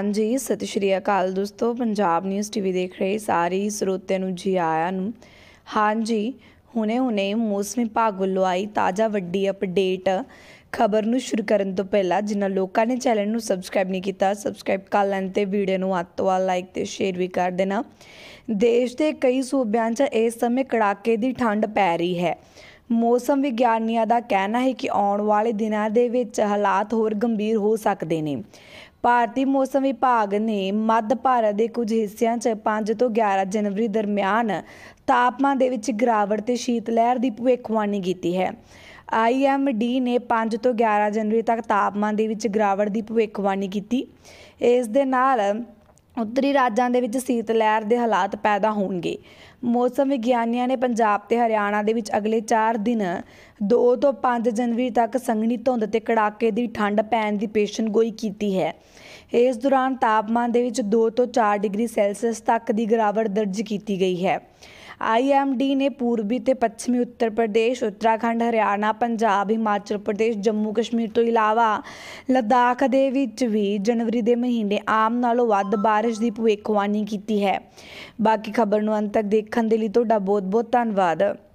ਹਾਂਜੀ ਸਤਿ ਸ਼੍ਰੀ ਅਕਾਲ ਦੋਸਤੋ ਪੰਜਾਬ ਨਿਊਜ਼ ਟੀਵੀ ਦੇਖ ਰਹੇ ਸਾਰੇ ਸਰੋਤਿਆਂ ਨੂੰ ਜੀ ਆਇਆਂ ਨੂੰ ਹਾਂਜੀ ਹੁਣੇ-ਹੁਣੇ ਮੌਸਮ ਵਿਭਾਗ ਵੱਲੋਂ ਆਈ ਤਾਜ਼ਾ ਵੱਡੀ ਅਪਡੇਟ ਖਬਰ ਨੂੰ ਸ਼ੁਰੂ ਕਰਨ ਤੋਂ ਪਹਿਲਾਂ ਜਿਨ੍ਹਾਂ ਲੋਕਾਂ ਨੇ ਚੈਨਲ ਨੂੰ ਸਬਸਕ੍ਰਾਈਬ ਨਹੀਂ ਕੀਤਾ ਸਬਸਕ੍ਰਾਈਬ ਕਰ ਲੈਣ ਤੇ ਵੀਡੀਓ ਨੂੰ ਵੱਧ ਤੋਂ ਵੱਧ ਲਾਈਕ ਤੇ ਸ਼ੇਅਰ ਵੀ ਕਰ ਦੇਣਾ ਦੇਸ਼ ਦੇ ਕਈ ਸੂਬਿਆਂ 'ਚ ਇਸ ਸਮੇਂ ਕੜਾਕੇ ਦੀ ਠੰਡ ਪੈ ਰਹੀ ਹੈ ਮੌਸਮ ਵਿਗਿਆਨੀਆਂ ਦਾ ਕਹਿਣਾ ਹੈ ਕਿ ਆਉਣ ਵਾਲੇ ਦਿਨਾਂ ਦੇ ਵਿੱਚ ਹਾਲਾਤ ਹੋਰ ਗੰਭੀਰ ਹੋ ਸਕਦੇ ਨੇ ਭਾਰਤੀ ਮੌਸਮ ਵਿਭਾਗ ਨੇ ਮੱਧ ਭਾਰਤ ਦੇ ਕੁਝ ਹਿੱਸਿਆਂ 'ਚ 5 ਤੋਂ 11 ਜਨਵਰੀ ਦਰਮਿਆਨ ਤਾਪਮਾਨ ਦੇ ਵਿੱਚ ਗਿਰਾਵਟ ਤੇ ਸ਼ੀਤ ਲਹਿਰ ਦੀ ਭਵਿੱਖਬਾਣੀ ਕੀਤੀ ਹੈ ਆਈਐਮਡੀ ਨੇ 5 ਤੋਂ 11 ਜਨਵਰੀ ਤੱਕ ਤਾਪਮਾਨ ਦੇ ਵਿੱਚ ਗਿਰਾਵਟ ਦੀ ਭਵਿੱਖਬਾਣੀ ਕੀਤੀ ਇਸ ਦੇ ਨਾਲ ਉੱਤਰੀ ਰਾਜਾਂ ਦੇ ਵਿੱਚ ਸੀਤ ਲਹਿਰ ਦੇ ਹਾਲਾਤ ਪੈਦਾ ਹੋਣਗੇ ਮੌਸਮ ਵਿਗਿਆਨੀਆਂ ਨੇ ਪੰਜਾਬ ਤੇ ਹਰਿਆਣਾ ਦੇ ਵਿੱਚ ਅਗਲੇ 4 ਦਿਨ 2 ਤੋਂ 5 ਜਨਵਰੀ ਤੱਕ ਸੰਘਣੀ ਧੁੰਦ ਤੇ ਕੜਾਕੇ ਦੀ ਠੰਡ ਪੈਣ ਦੀ ਪੇਸ਼ੰਗੋਈ ਕੀਤੀ ਹੈ ਇਸ ਦੌਰਾਨ ਤਾਪਮਾਨ ਦੇ ਵਿੱਚ 2 ਤੋਂ 4 ਡਿਗਰੀ ਸੈਲਸੀਅਸ ਤੱਕ ਦੀ ਗਿਰਾਵਟ ਦਰਜ ਕੀਤੀ ਗਈ ਹੈ ਆਈਐਮਡੀ ਨੇ ਪੂਰਬੀ ਤੇ ਪੱਛਮੀ ਉੱਤਰ ਪ੍ਰਦੇਸ਼ ਉੱਤਰਾਖੰਡ ਹਰਿਆਣਾ ਪੰਜਾਬ ਹਿਮਾਚਲ ਪ੍ਰਦੇਸ਼ ਜੰਮੂ ਕਸ਼ਮੀਰ ਤੋਂ ਇਲਾਵਾ ਲਦਾਖ ਦੇ ਵਿੱਚ ਵੀ ਜਨਵਰੀ ਦੇ ਮਹੀਨੇ ਆਮ ਨਾਲੋਂ ਵੱਧ بارش ਦੀ ਭਵਿੱਖਬਾਣੀ ਕੀਤੀ ਹੈ ਬਾਕੀ ਖਬਰ ਨੂੰ ਅੰਤ ਤੱਕ ਦੇਖਣ ਦੇ ਲਈ ਤੁਹਾਡਾ ਬਹੁਤ ਬਹੁਤ ਧੰਨਵਾਦ